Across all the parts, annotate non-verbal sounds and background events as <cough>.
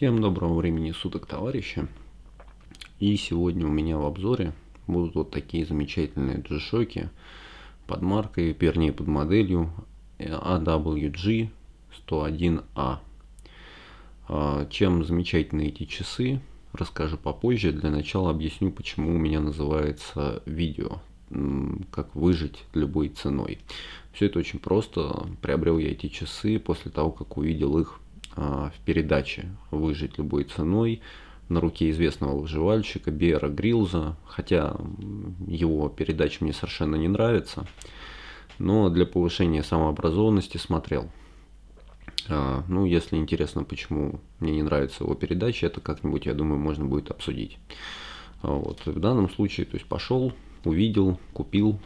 Всем доброго времени суток, товарищи. И сегодня у меня в обзоре будут вот такие замечательные g под маркой, вернее под моделью AWG 101A. А. А, чем замечательны эти часы, расскажу попозже. Для начала объясню, почему у меня называется видео как выжить любой ценой. Все это очень просто. Приобрел я эти часы после того, как увидел их а, в передаче «Выжить любой ценой» на руке известного выживальщика Бера Грилза, хотя его передача мне совершенно не нравится, но для повышения самообразованности смотрел. А, ну, если интересно, почему мне не нравится его передача, это как-нибудь, я думаю, можно будет обсудить. А вот. В данном случае, то есть пошел, увидел, купил,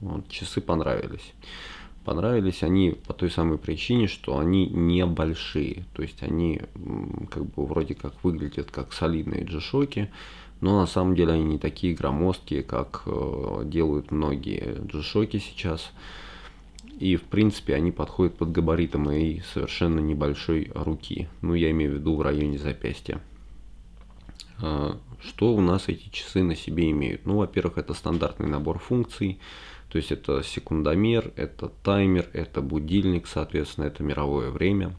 вот, часы понравились понравились они по той самой причине, что они небольшие. То есть они как бы вроде как выглядят как солидные джишоки, но на самом деле они не такие громоздкие, как э, делают многие джишоки сейчас. И в принципе они подходят под габариты моей совершенно небольшой руки. Ну я имею в виду в районе запястья. А, что у нас эти часы на себе имеют? Ну, во-первых, это стандартный набор функций то есть это секундомер, это таймер, это будильник, соответственно, это мировое время.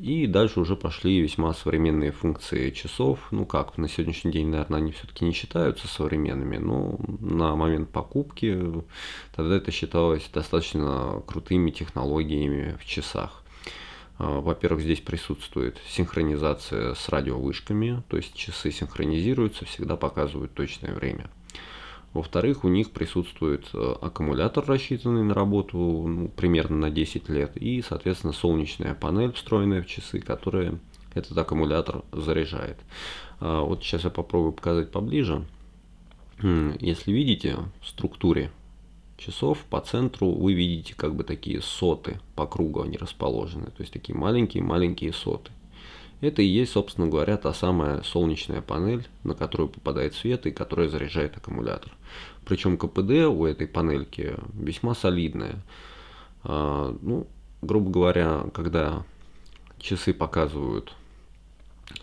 И дальше уже пошли весьма современные функции часов. Ну как, на сегодняшний день, наверное, они все-таки не считаются современными, но на момент покупки тогда это считалось достаточно крутыми технологиями в часах. А, во-первых, здесь присутствует синхронизация с радиовышками, то есть часы синхронизируются, всегда показывают точное время – во-вторых, у них присутствует э, аккумулятор, рассчитанный на работу ну, примерно на 10 лет, и, соответственно, солнечная панель, встроенная в часы, которая этот аккумулятор заряжает. А, вот сейчас я попробую показать поближе. Если видите, в структуре часов по центру вы видите как бы такие соты по кругу они расположены, то есть такие маленькие-маленькие соты. Это и есть, собственно говоря, та самая солнечная панель, на которую попадает свет и которая заряжает аккумулятор. Причем КПД у этой панельки весьма солидная. А, ну, грубо говоря, когда часы показывают,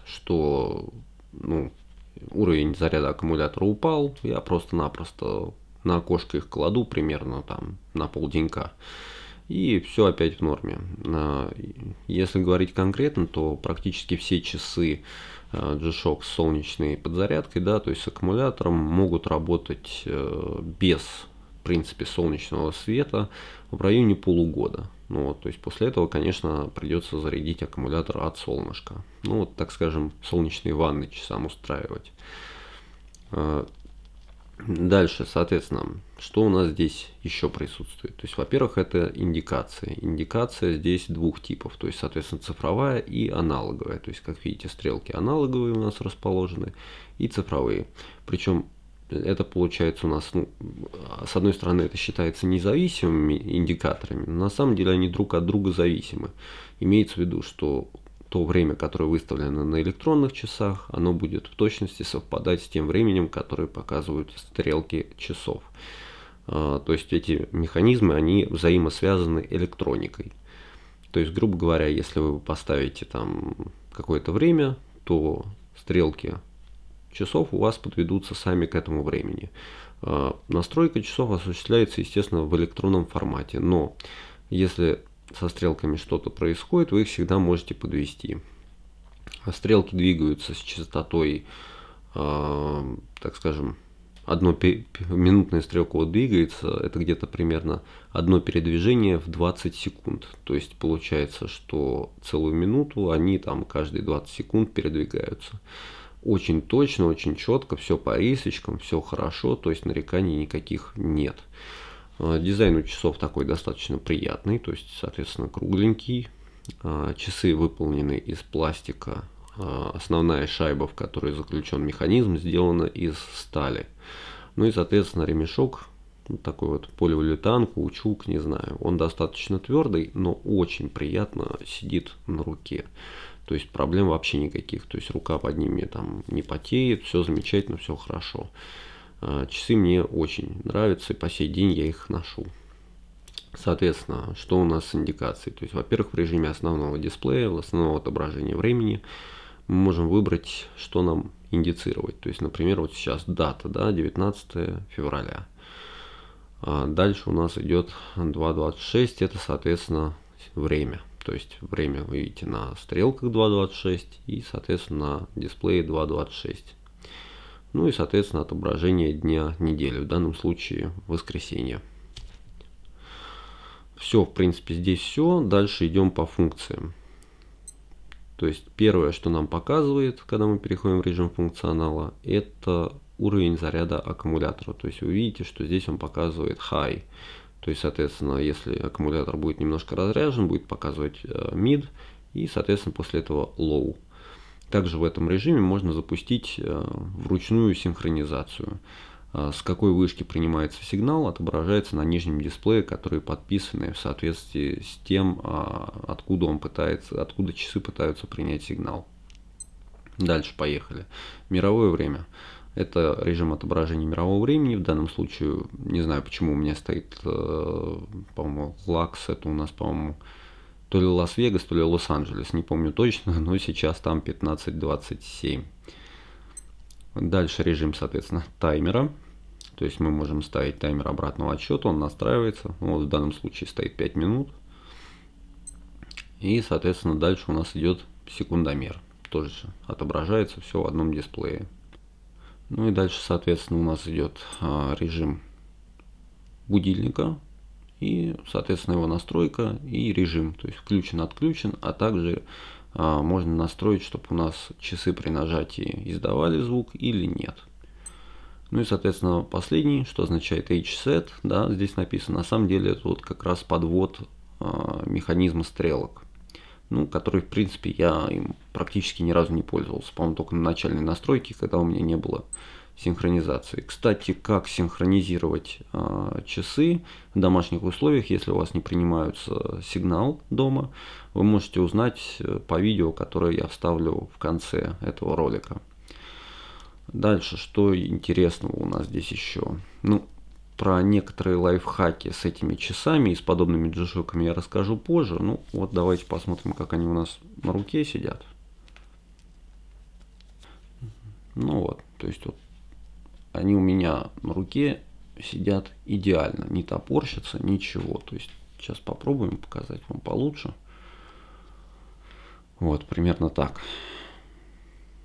что ну, уровень заряда аккумулятора упал, я просто-напросто на окошко их кладу примерно там на полденька и все опять в норме. А, если говорить конкретно, то практически все часы G-Shock а, с солнечной подзарядкой, да, то есть с аккумулятором, могут работать э, без, в принципе, солнечного света в районе полугода. Ну, вот, то есть после этого, конечно, придется зарядить аккумулятор от солнышка. Ну, вот, так скажем, солнечные ванны часам устраивать. А, дальше, соответственно, что у нас здесь еще присутствует? То есть, во-первых, это индикация. Индикация здесь двух типов, то есть, соответственно, цифровая и аналоговая. То есть, как видите, стрелки аналоговые у нас расположены и цифровые. Причем э, это получается у нас, ну, э, с одной стороны, это считается независимыми индикаторами, но на самом деле они друг от друга зависимы. Имеется в виду, что то время, которое выставлено на электронных часах, оно будет в точности совпадать с тем временем, которое показывают стрелки часов. А, то есть эти механизмы, они взаимосвязаны электроникой. То есть, грубо говоря, если вы поставите там какое-то время, то стрелки часов у вас подведутся сами к этому времени. А, настройка часов осуществляется, естественно, в электронном формате, но если со стрелками что-то происходит, вы их всегда можете подвести. Стрелки двигаются с частотой, а, так скажем, одно минутная стрелка вот двигается, это где-то примерно одно передвижение в 20 секунд. То есть получается, что целую минуту они там каждые 20 секунд передвигаются. Очень точно, очень четко, все по рисочкам, все хорошо, то есть нареканий никаких нет. А, дизайн у часов такой достаточно приятный, то есть, соответственно, кругленький. А, часы выполнены из пластика а, основная шайба, в которой заключен механизм, сделана из стали. Ну и, соответственно, ремешок, вот ну, такой вот полиулетан, каучук, не знаю, он достаточно твердый, но очень приятно сидит на руке. То есть проблем вообще никаких. То есть рука под ними там не потеет, все замечательно, все хорошо. А, часы мне очень нравятся, и по сей день я их ношу. Соответственно, что у нас с индикацией? То есть, во-первых, в режиме основного дисплея, в основного отображения времени – мы можем выбрать, что нам индицировать. То есть, например, вот сейчас дата, да, 19 февраля. А дальше у нас идет 2.26, это, соответственно, время. То есть время вы видите на стрелках 2.26 и, соответственно, на дисплее 2.26. Ну и, соответственно, отображение дня недели, в данном случае воскресенье. Все, в принципе, здесь все. Дальше идем по функциям. То есть первое, что нам показывает, когда мы переходим в режим функционала, это уровень заряда аккумулятора. То есть вы видите, что здесь он показывает high. То есть, соответственно, если аккумулятор будет немножко разряжен, будет показывать э, mid и, соответственно, после этого low. Также в этом режиме можно запустить э, вручную синхронизацию. Э, с какой вышки принимается сигнал, отображается на нижнем дисплее, который подписаны в соответствии с тем, а, откуда он пытается, откуда часы пытаются принять сигнал. Дальше поехали. Мировое время. Это режим отображения мирового времени. В данном случае, не знаю, почему у меня стоит, э, по-моему, лакс. Это у нас, по-моему, то ли Лас-Вегас, то ли Лос-Анджелес. Не помню точно, <laughs> но сейчас там 15.27. Дальше режим, соответственно, таймера. То есть мы можем ставить таймер обратного отсчета, он настраивается. Ну, вот в данном случае стоит 5 минут. И, соответственно, дальше у нас идет секундомер. Тоже отображается все в одном дисплее. Ну и дальше, соответственно, у нас идет а, режим будильника. И, соответственно, его настройка и режим. То есть включен, отключен, а также а, можно настроить, чтобы у нас часы при нажатии издавали звук или нет. Ну и, соответственно, последний, что означает H-set, да, здесь написано, на самом деле это вот как раз подвод э, механизма стрелок, ну, который, в принципе, я им практически ни разу не пользовался, по-моему, только на начальной настройке, когда у меня не было синхронизации. Кстати, как синхронизировать э, часы в домашних условиях, если у вас не принимаются сигнал дома, вы можете узнать по видео, которое я вставлю в конце этого ролика. Дальше, что интересного у нас здесь еще? Ну, про некоторые лайфхаки с этими часами и с подобными джишоками я расскажу позже. Ну, вот давайте посмотрим, как они у нас на руке сидят. Ну вот, то есть вот они у меня на руке сидят идеально, не топорщатся, ничего. То есть сейчас попробуем показать вам получше. Вот, примерно так.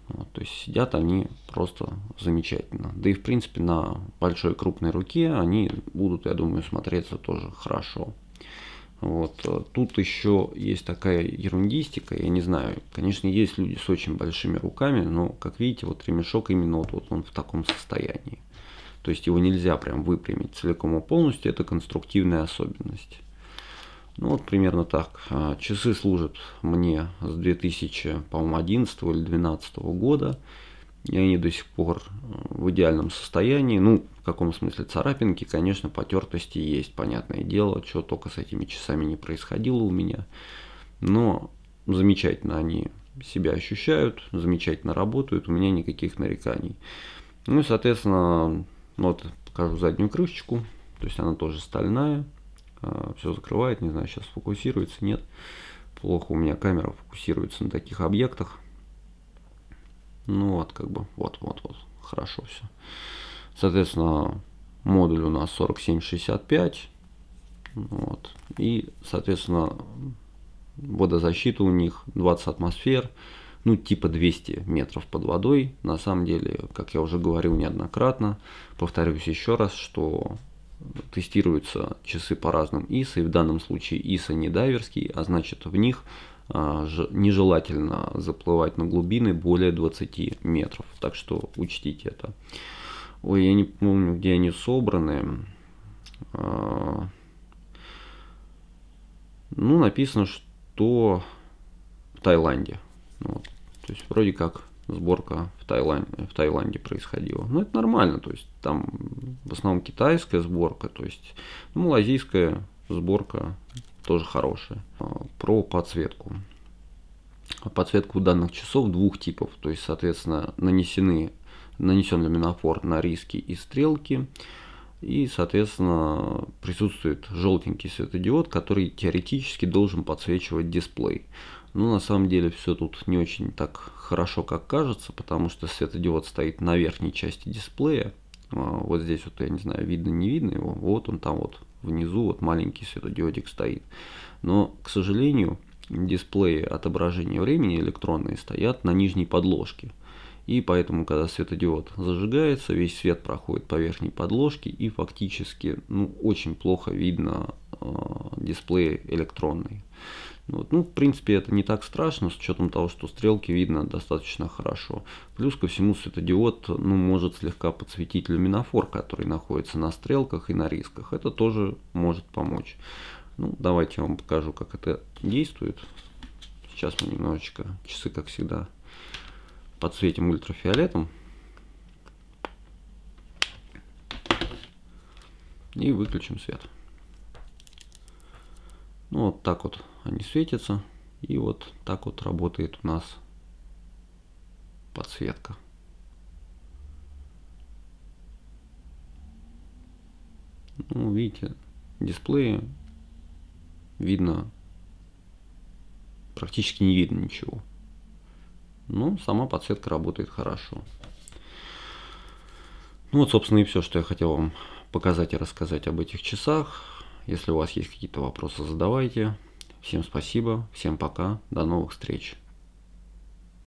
Вот, то есть сидят они просто замечательно. Да и в принципе на большой крупной руке они будут, я думаю, смотреться тоже хорошо. Вот. Э, тут еще есть такая ерундистика, я не знаю, конечно, есть люди с очень большими руками, но, как видите, вот ремешок именно вот, вот он в таком состоянии. То есть его нельзя прям выпрямить целиком и полностью, это конструктивная особенность. Ну вот примерно так. А, часы служат мне с 2011 или 2012 года. И они до сих пор э, в идеальном состоянии. Ну, в каком смысле царапинки, конечно, потертости есть, понятное дело. Что только с этими часами не происходило у меня. Но замечательно они себя ощущают, замечательно работают, у меня никаких нареканий. Ну и, соответственно, вот покажу заднюю крышечку, то есть она тоже стальная. Э, все закрывает, не знаю, сейчас фокусируется, нет. Плохо у меня камера фокусируется на таких объектах. Ну вот, как бы, вот, вот, вот, хорошо все. Соответственно, модуль у нас 4765. Вот. И, соответственно, водозащита у них 20 атмосфер, ну типа 200 метров под водой. На самом деле, как я уже говорил неоднократно, повторюсь еще раз, что тестируются часы по разным ISO, и в данном случае ISO не дайверские, а значит в них а, нежелательно заплывать на глубины более 20 метров. Так что учтите это. Ой, я не помню, где они собраны. А, ну, написано, что в Таиланде. Вот. То есть вроде как сборка в Таиланде, в Таиланде происходила. но ну, это нормально, то есть там в основном китайская сборка, то есть ну, малазийская сборка тоже хорошая. А, про подсветку. Подсветку данных часов двух типов, то есть, соответственно, нанесены, нанесен люминофор на риски и стрелки, и, соответственно, присутствует желтенький светодиод, который теоретически должен подсвечивать дисплей. Но ну, на самом деле все тут не очень так хорошо, как кажется, потому что светодиод стоит на верхней части дисплея. А, вот здесь вот, я не знаю, видно, не видно его. Вот он там вот внизу, вот маленький светодиодик стоит. Но, к сожалению, дисплеи отображения времени электронные стоят на нижней подложке. И поэтому, когда светодиод зажигается, весь свет проходит по верхней подложке и фактически ну, очень плохо видно э, а, дисплей электронный. Вот. Ну, в принципе, это не так страшно, с учетом того, что стрелки видно достаточно хорошо. Плюс ко всему светодиод ну, может слегка подсветить люминофор, который находится на стрелках и на рисках. Это тоже может помочь. Ну, давайте я вам покажу, как это действует. Сейчас мы немножечко часы, как всегда, подсветим ультрафиолетом. И выключим свет. Ну вот так вот они светятся. И вот так вот работает у нас подсветка. Ну, видите, дисплея видно, практически не видно ничего. Но сама подсветка работает хорошо. Ну вот, собственно, и все, что я хотел вам показать и рассказать об этих часах. Если у вас есть какие-то вопросы, задавайте. Всем спасибо, всем пока, до новых встреч.